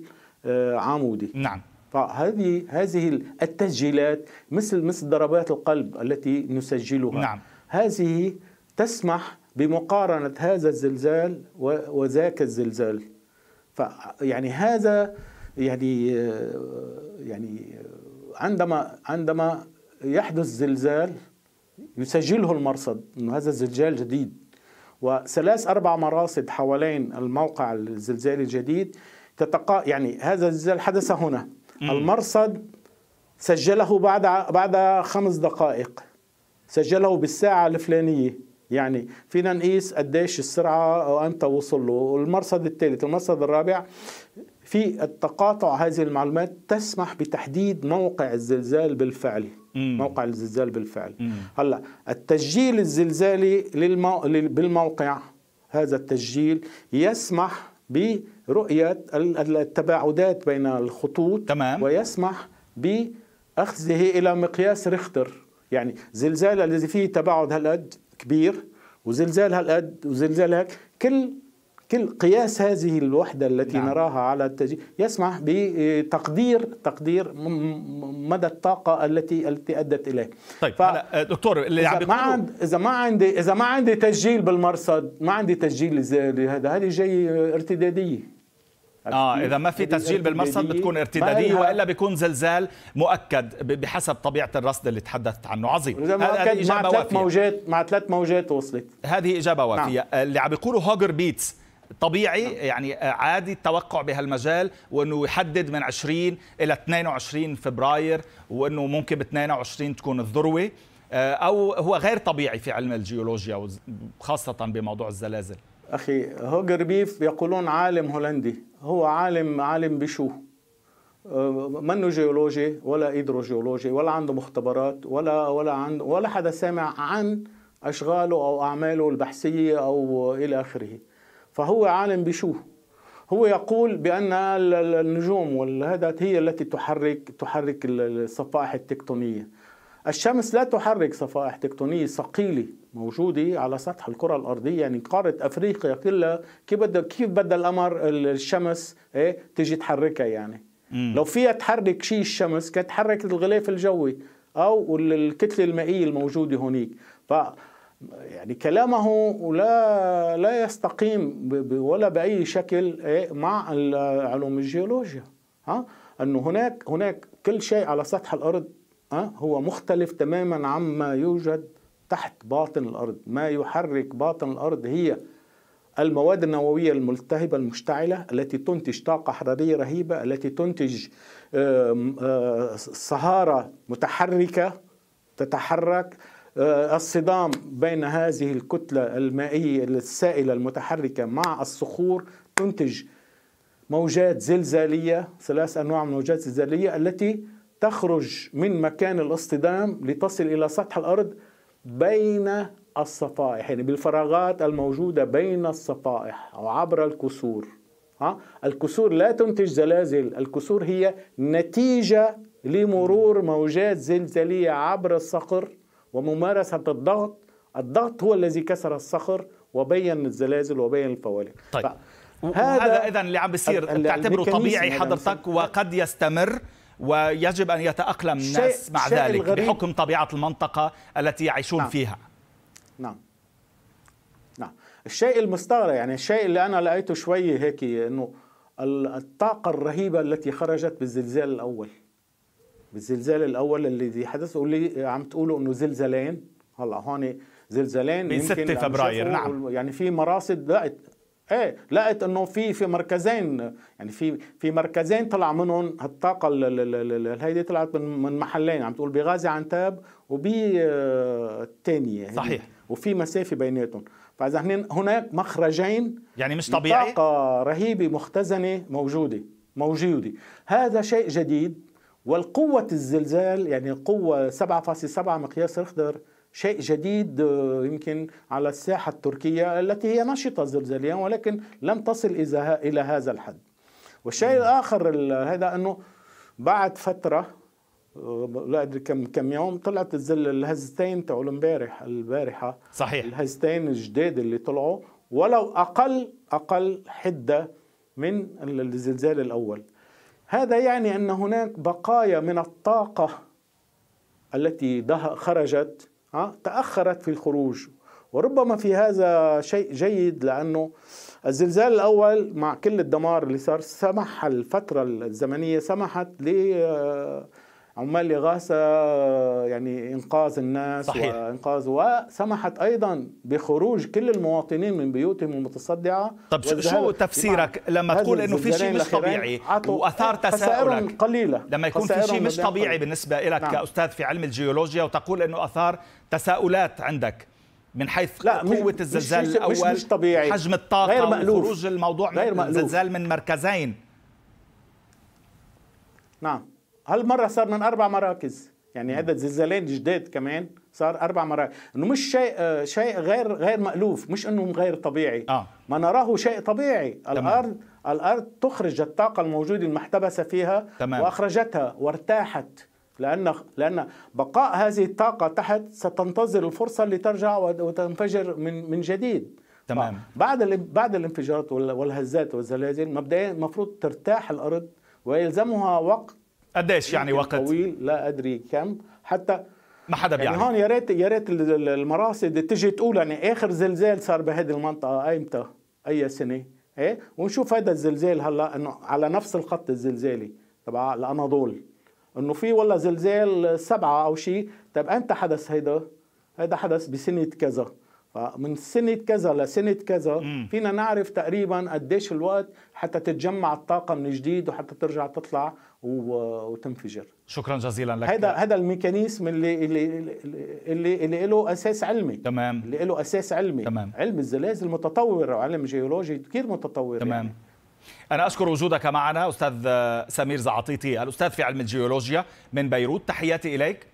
عمودي نعم فهذه هذه التسجيلات مثل مثل ضربات القلب التي نسجلها نعم. هذه تسمح بمقارنة هذا الزلزال وذاك الزلزال فيعني هذا يعني آه، يعني عندما عندما يحدث زلزال يسجله المرصد انه هذا زلزال جديد وثلاث اربع مراصد حوالين الموقع الزلزالي الجديد تتقا يعني هذا الزلزال حدث هنا المرصد سجله بعد بعد خمس دقائق سجله بالساعه الفلانيه يعني فينا نقيس قديش السرعه امتى وصل له المرصد الثالث المرصد الرابع في التقاطع هذه المعلومات تسمح بتحديد موقع الزلزال بالفعل مم. موقع الزلزال بالفعل هلا التسجيل الزلزالي للمو... بالموقع هذا التسجيل يسمح برؤية التباعدات بين الخطوط تمام. ويسمح بأخذه إلى مقياس ريختر يعني زلزال الذي فيه تباعد هالقد كبير وزلزال هالقد وزلزال هيك كل كل قياس هذه الوحدة التي نعم. نراها على التجي يسمح بتقدير تقدير مدى الطاقة التي التي أدت إليه طيب ف... آه، دكتور اللي إذا ما عند... إذا ما عندي إذا ما عندي تسجيل بالمرصد ما عندي تسجيل لهذا هذه جاي ارتدادية اه اذا ما في تسجيل بالمرصد بتكون ارتداديه والا بيكون زلزال مؤكد بحسب طبيعه الرصد اللي تحدثت عنه عظيم هذه اجابه مع ثلاث موجات مع ثلاث موجات وصلت هذه اجابه نعم. وافيه نعم. اللي عم بيقولوا هوجر بيتس طبيعي نعم. يعني آه، عادي التوقع بهالمجال وانه يحدد من 20 الى 22 فبراير وانه ممكن ب 22 تكون الذروه آه، او هو غير طبيعي في علم الجيولوجيا وخاصه بموضوع الزلازل اخي هوجر بيف يقولون عالم هولندي هو عالم عالم بشو آه، منه جيولوجي ولا هيدروجيولوجي ولا عنده مختبرات ولا ولا عنده ولا حدا سامع عن اشغاله او اعماله البحثيه او الى اخره فهو عالم بشو هو يقول بان النجوم والهدات هي التي تحرك تحرك الصفائح التكتونيه الشمس لا تحرك صفائح تكتونيه ثقيله موجوده على سطح الكره الارضيه يعني قاره افريقيا كلها كيف بدها كيف بدها القمر الشمس ايه تيجي تحركها يعني مم. لو فيها تحرك شيء الشمس كانت تحرك الغلاف الجوي او الكتله المائيه الموجوده هونيك ف يعني كلامه لا لا يستقيم ولا باي شكل إيه، مع علوم الجيولوجيا ها انه هناك هناك كل شيء على سطح الارض ها هو مختلف تماما عما يوجد تحت باطن الارض ما يحرك باطن الارض هي المواد النووية الملتهبة المشتعلة التي تنتج طاقة حرارية رهيبة التي تنتج صهارة متحركة تتحرك آه، الصدام بين هذه الكتلة المائية السائلة المتحركة مع الصخور تنتج موجات زلزالية ثلاث أنواع من موجات زلزالية التي تخرج من مكان الاصطدام لتصل إلى سطح الأرض بين الصفائح يعني بالفراغات الموجودة بين الصفائح أو عبر الكسور ها؟ الكسور لا تنتج زلازل الكسور هي نتيجة لمرور موجات زلزالية عبر الصقر وممارسة الضغط الضغط هو الذي كسر الصخر وبين الزلازل وبين الفوالق طيب هذا اذا اللي عم بيصير بتعتبره طبيعي يعني حضرتك وقد يستمر ويجب ان يتاقلم الناس مع ذلك بحكم طبيعه المنطقه التي يعيشون نعم. فيها نعم نعم الشيء المستغرب يعني الشيء اللي انا لقيته شوي هيك انه الطاقه الرهيبه التي خرجت بالزلزال الاول بالزلزال الاول اللي حدث واللي عم تقولوا انه زلزالين هلا هون زلزالين من 6 يعني فبراير نعم يعني في مراصد لقت ايه لقت انه في في مركزين يعني في في مركزين طلع منهم هالطاقه الهيدي طلعت من من محلين عم تقول بغازي عنتاب وبي آه، الثانيه صحيح وفي مسافه بيناتهم فاذا هناك مخرجين يعني مش طبيعي طاقه رهيبه مختزنه موجوده موجوده هذا شيء جديد والقوة الزلزال يعني قوة 7.7 مقياس ريختر شيء جديد آه، يمكن على الساحة التركية التي هي نشطة زلزاليا ولكن لم تصل إلى هذا الحد والشيء الآخر هذا أنه بعد فترة آه، لا ادري كم كم يوم طلعت الزل الهزتين تاعوا امبارح البارحه صحيح الهزتين الجداد اللي طلعوا ولو اقل اقل حده من الزلزال الاول هذا يعني ان هناك بقايا من الطاقه التي خرجت آه، تاخرت في الخروج وربما في هذا شيء جيد لانه الزلزال الاول مع كل الدمار اللي صار سمح الفتره الزمنيه سمحت ل عمال إغاثة يعني إنقاذ الناس صحيح. وإنقاذ وسمحت أيضا بخروج كل المواطنين من بيوتهم المتصدعة طب شو تفسيرك لما تقول إنه في شيء مش طبيعي وأثار تساؤلك قليلة لما يكون في شيء مش طبيعي بالنسبة لك نعم. كأستاذ في علم الجيولوجيا وتقول إنه أثار تساؤلات عندك من حيث لا قوة الزلزال مش الأول مش, طبيعي حجم الطاقة غير مألوف. وخروج الموضوع غير من الزلزال من مركزين نعم هالمره صار من اربع مراكز يعني هذا زلزالين جداد كمان صار اربع مراكز انه مش شيء شيء غير غير مالوف مش انه غير طبيعي آه. ما نراه شيء طبيعي تمام. الارض الارض تخرج الطاقه الموجوده المحتبسه فيها تمام. واخرجتها وارتاحت لان لان بقاء هذه الطاقه تحت ستنتظر الفرصه لترجع وتنفجر من من جديد تمام بعد بعد الانفجارات والهزات والزلازل مبدئيا المفروض ترتاح الارض ويلزمها وقت قديش يعني وقت طويل لا ادري كم حتى ما حدا يعني بيعرف يعني, هون يا ريت يا ريت المراصد تجي تقول يعني اخر زلزال صار بهذه المنطقه ايمتى؟ اي سنه؟ ايه ونشوف هذا الزلزال هلا انه على نفس الخط الزلزالي تبع الاناضول انه في والله زلزال سبعه او شيء طب انت حدث هيدا؟ هذا حدث بسنه كذا فمن سنة كذا لسنة كذا فينا نعرف تقريبا قديش الوقت حتى تتجمع الطاقة من جديد وحتى ترجع تطلع وتنفجر شكرا جزيلا لك هذا هذا الميكانيزم اللي اللي اللي اللي له اساس علمي تمام اللي له اساس علمي تمام علم الزلازل متطور وعلم جيولوجي كثير متطور تمام يعني. أنا أشكر وجودك معنا أستاذ سمير زعطيتي الأستاذ في علم الجيولوجيا من بيروت تحياتي إليك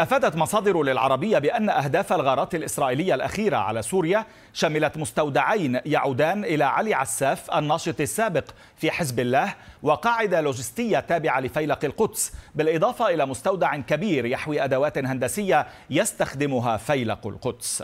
أفادت مصادر للعربية بأن أهداف الغارات الإسرائيلية الأخيرة على سوريا شملت مستودعين يعودان إلى علي عساف الناشط السابق في حزب الله وقاعدة لوجستية تابعة لفيلق القدس بالإضافة إلى مستودع كبير يحوي أدوات هندسية يستخدمها فيلق القدس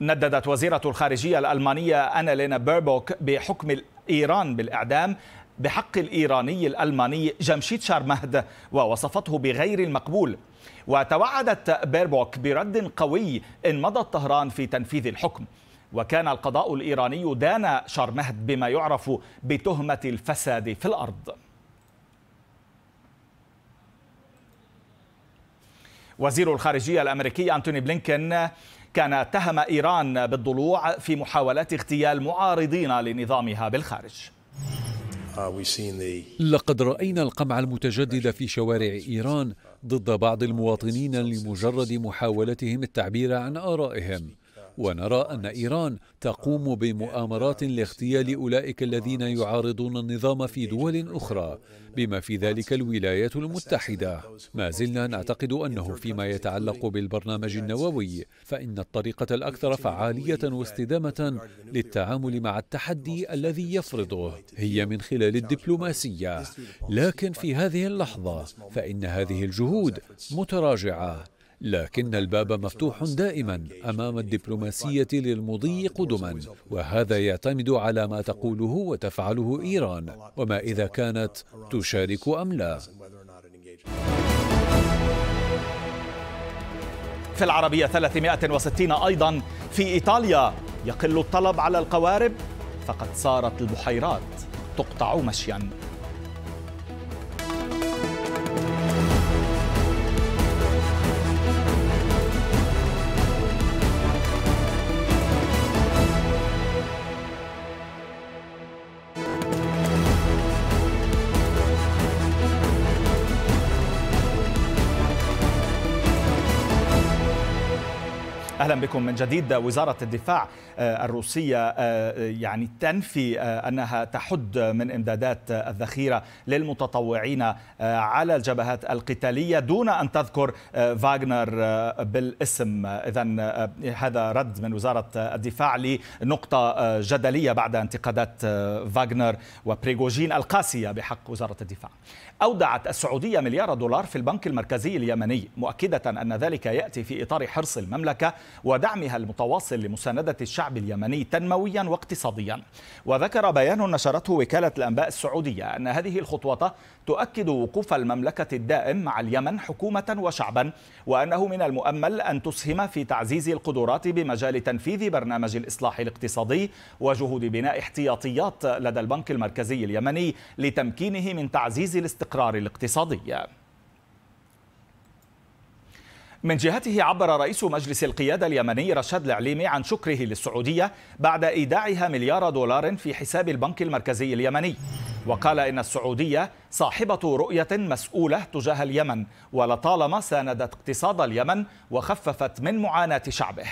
نددت وزيرة الخارجية الألمانية لينا بيربوك بحكم إيران بالإعدام بحق الإيراني الألماني جمشيد شارمهد ووصفته بغير المقبول وتوعدت بيربوك برد قوي إن مضت طهران في تنفيذ الحكم وكان القضاء الإيراني دان شارمهد بما يعرف بتهمة الفساد في الأرض وزير الخارجية الأمريكي أنتوني بلينكن كان اتهم إيران بالضلوع في محاولات اغتيال معارضين لنظامها بالخارج Uh, لقد راينا القمع المتجدد في شوارع ايران ضد بعض المواطنين لمجرد محاولتهم التعبير عن ارائهم ونرى أن إيران تقوم بمؤامرات لاغتيال أولئك الذين يعارضون النظام في دول أخرى بما في ذلك الولايات المتحدة ما زلنا نعتقد أنه فيما يتعلق بالبرنامج النووي فإن الطريقة الأكثر فعالية واستدامة للتعامل مع التحدي الذي يفرضه هي من خلال الدبلوماسية لكن في هذه اللحظة فإن هذه الجهود متراجعة لكن الباب مفتوح دائما امام الدبلوماسيه للمضي قدما وهذا يعتمد على ما تقوله وتفعله ايران وما اذا كانت تشارك ام لا في العربية 360 أيضا في إيطاليا يقل الطلب على القوارب فقد صارت البحيرات تقطع مشياً اهلا بكم من جديد وزاره الدفاع آه، الروسيه آه، يعني تنفي آه، انها تحد من امدادات الذخيره للمتطوعين على الجبهات القتاليه دون ان تذكر فاغنر بالاسم اذا هذا رد من وزاره الدفاع لنقطه جدليه بعد انتقادات فاغنر وبريغوجين القاسيه بحق وزاره الدفاع أودعت السعودية مليار دولار في البنك المركزي اليمني مؤكدة أن ذلك يأتي في إطار حرص المملكة ودعمها المتواصل لمساندة الشعب اليمني تنمويا واقتصاديا وذكر بيان نشرته وكالة الأنباء السعودية أن هذه الخطوة تؤكد وقوف المملكة الدائم مع اليمن حكومة وشعبا وأنه من المؤمل أن تسهم في تعزيز القدرات بمجال تنفيذ برنامج الإصلاح الاقتصادي وجهود بناء احتياطيات لدى البنك المركزي اليمني لتمكينه من تعزيز الاستقرار الاستقرار الاقتصادي من جهته عبر رئيس مجلس القيادة اليمني رشاد العليمي عن شكره للسعودية بعد إيداعها مليار دولار في حساب البنك المركزي اليمني وقال إن السعودية صاحبة رؤية مسؤولة تجاه اليمن ولطالما ساندت اقتصاد اليمن وخففت من معاناة شعبه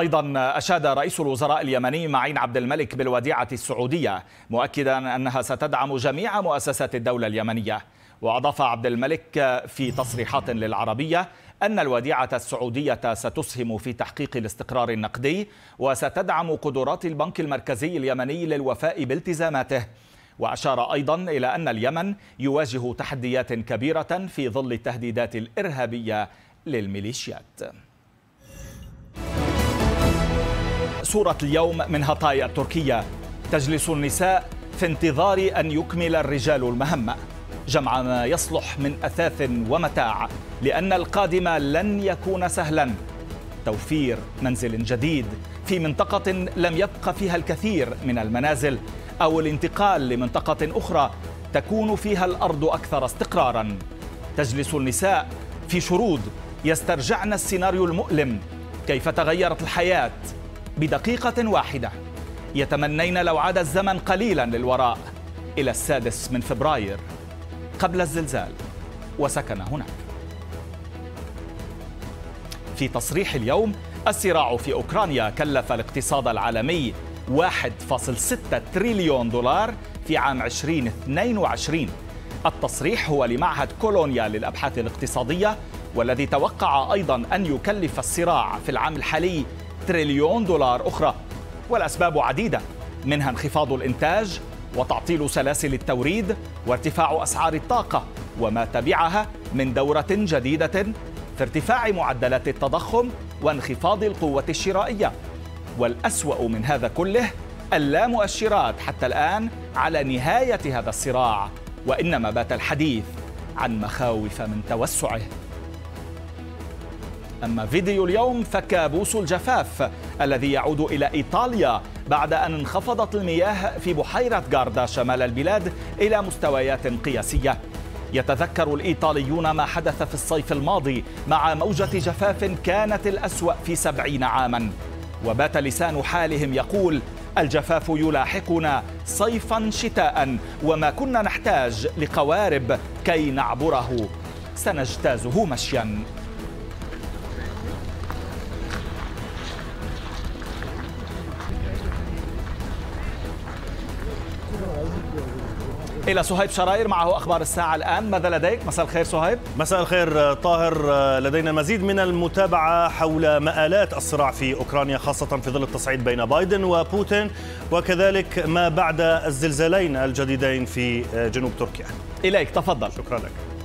أيضا أشاد رئيس الوزراء اليمني معين عبد الملك بالوديعة السعودية مؤكدا أنها ستدعم جميع مؤسسات الدولة اليمنية وأضاف عبد الملك في تصريحات للعربية أن الوديعة السعودية ستسهم في تحقيق الاستقرار النقدي وستدعم قدرات البنك المركزي اليمني للوفاء بالتزاماته وأشار أيضا إلى أن اليمن يواجه تحديات كبيرة في ظل التهديدات الإرهابية للميليشيات صورة اليوم من هطايا تركيا تجلس النساء في انتظار أن يكمل الرجال المهمة جمع ما يصلح من أثاث ومتاع لأن القادم لن يكون سهلا توفير منزل جديد في منطقة لم يبق فيها الكثير من المنازل أو الانتقال لمنطقة أخرى تكون فيها الأرض أكثر استقرارا تجلس النساء في شرود يسترجعن السيناريو المؤلم كيف تغيرت الحياة بدقيقة واحدة يتمنين لو عاد الزمن قليلا للوراء إلى السادس من فبراير قبل الزلزال وسكن هناك في تصريح اليوم الصراع في أوكرانيا كلف الاقتصاد العالمي 1.6 تريليون دولار في عام 2022 التصريح هو لمعهد كولونيا للأبحاث الاقتصادية والذي توقع أيضا أن يكلف الصراع في العام الحالي تريليون دولار أخرى والأسباب عديدة منها انخفاض الإنتاج وتعطيل سلاسل التوريد وارتفاع أسعار الطاقة وما تبعها من دورة جديدة في ارتفاع معدلات التضخم وانخفاض القوة الشرائية والأسوأ من هذا كله اللا مؤشرات حتى الآن على نهاية هذا الصراع وإنما بات الحديث عن مخاوف من توسعه أما فيديو اليوم فكابوس الجفاف الذي يعود إلى إيطاليا بعد أن انخفضت المياه في بحيرة غاردا شمال البلاد إلى مستويات قياسية يتذكر الإيطاليون ما حدث في الصيف الماضي مع موجة جفاف كانت الأسوأ في سبعين عاما وبات لسان حالهم يقول الجفاف يلاحقنا صيفا شتاء وما كنا نحتاج لقوارب كي نعبره سنجتازه مشيا إلى صهيب شراير معه أخبار الساعة الآن ماذا لديك؟ مساء الخير صهيب مساء الخير آه، طاهر آه، لدينا مزيد من المتابعة حول مآلات الصراع في أوكرانيا خاصة في ظل التصعيد بين بايدن وبوتين وكذلك ما بعد الزلزالين الجديدين في آه، جنوب تركيا إليك تفضل شكرا لك